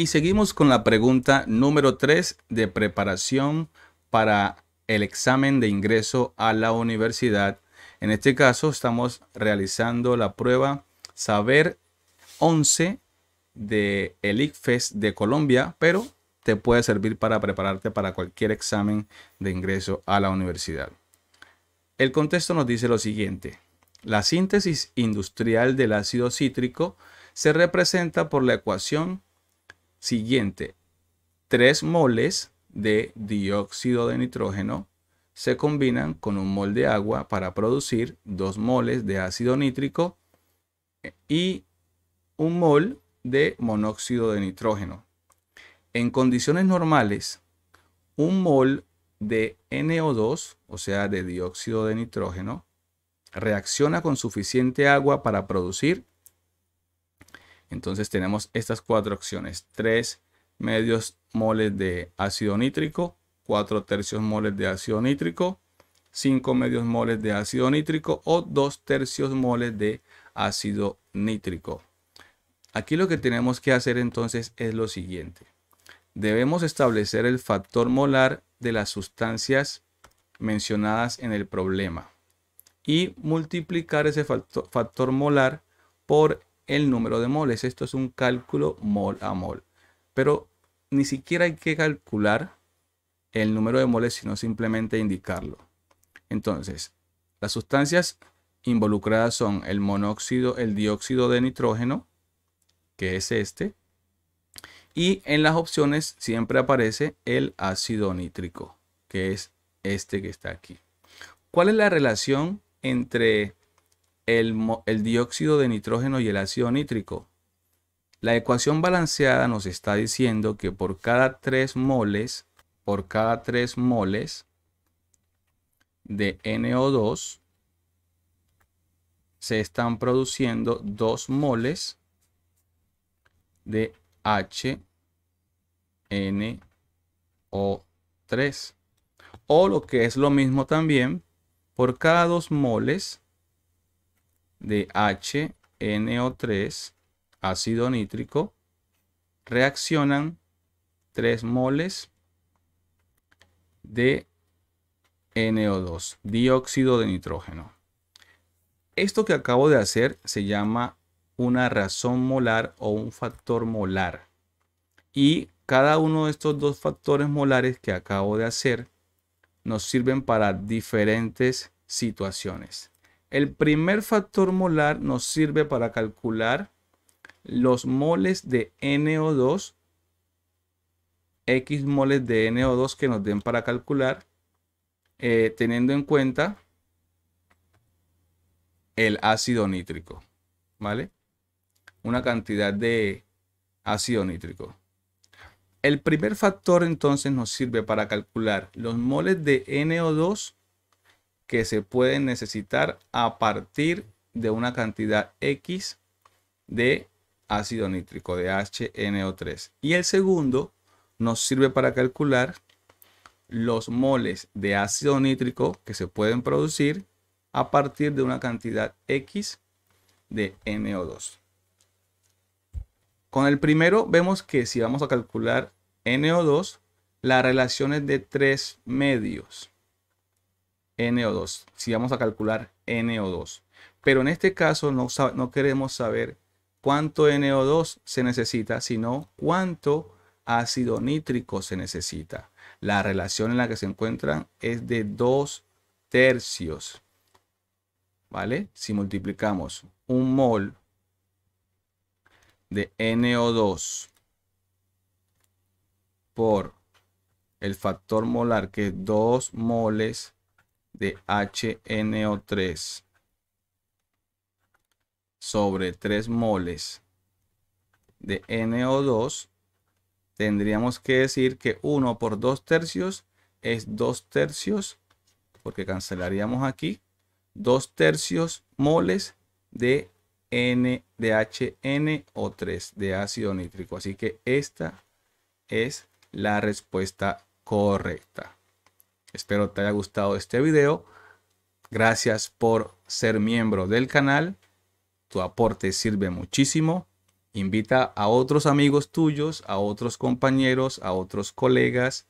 Y seguimos con la pregunta número 3 de preparación para el examen de ingreso a la universidad. En este caso estamos realizando la prueba Saber 11 de el ICFES de Colombia, pero te puede servir para prepararte para cualquier examen de ingreso a la universidad. El contexto nos dice lo siguiente. La síntesis industrial del ácido cítrico se representa por la ecuación siguiente, 3 moles de dióxido de nitrógeno se combinan con un mol de agua para producir dos moles de ácido nítrico y un mol de monóxido de nitrógeno. En condiciones normales, un mol de NO2, o sea, de dióxido de nitrógeno, reacciona con suficiente agua para producir entonces tenemos estas cuatro opciones, 3 medios moles de ácido nítrico, 4 tercios moles de ácido nítrico, 5 medios moles de ácido nítrico o 2 tercios moles de ácido nítrico. Aquí lo que tenemos que hacer entonces es lo siguiente. Debemos establecer el factor molar de las sustancias mencionadas en el problema y multiplicar ese factor, factor molar por el número de moles. Esto es un cálculo mol a mol. Pero ni siquiera hay que calcular el número de moles, sino simplemente indicarlo. Entonces, las sustancias involucradas son el monóxido, el dióxido de nitrógeno, que es este, y en las opciones siempre aparece el ácido nítrico, que es este que está aquí. ¿Cuál es la relación entre el, dióxido de nitrógeno y el ácido nítrico. La ecuación balanceada nos está diciendo que por cada 3 moles, por cada 3 moles de NO2, se están produciendo 2 moles de HNO3. O lo que es lo mismo también, por cada 2 moles de HNO3, ácido nítrico, reaccionan 3 moles de NO2, dióxido de nitrógeno. Esto que acabo de hacer se llama una razón molar o un factor molar. Y cada uno de estos dos factores molares que acabo de hacer nos sirven para diferentes situaciones. El primer factor molar nos sirve para calcular los moles de NO2, X moles de NO2 que nos den para calcular, eh, teniendo en cuenta el ácido nítrico, ¿vale? Una cantidad de ácido nítrico. El primer factor entonces nos sirve para calcular los moles de NO2 que se pueden necesitar a partir de una cantidad X de ácido nítrico, de HNO3. Y el segundo nos sirve para calcular los moles de ácido nítrico que se pueden producir a partir de una cantidad X de NO2. Con el primero vemos que si vamos a calcular NO2, la relación es de tres medios. NO2. Si vamos a calcular NO2. Pero en este caso no, no queremos saber cuánto NO2 se necesita, sino cuánto ácido nítrico se necesita. La relación en la que se encuentran es de 2 tercios. ¿Vale? Si multiplicamos un mol de NO2 por el factor molar que es 2 moles de HNO3 sobre 3 moles de NO2, tendríamos que decir que 1 por 2 tercios es 2 tercios, porque cancelaríamos aquí, 2 tercios moles de HNO3, de ácido nítrico. Así que esta es la respuesta correcta. Espero te haya gustado este video. Gracias por ser miembro del canal. Tu aporte sirve muchísimo. Invita a otros amigos tuyos, a otros compañeros, a otros colegas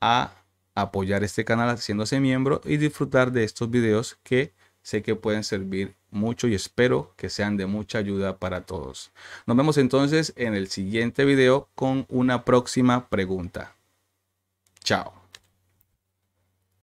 a apoyar este canal haciéndose miembro y disfrutar de estos videos que sé que pueden servir mucho y espero que sean de mucha ayuda para todos. Nos vemos entonces en el siguiente video con una próxima pregunta. Chao.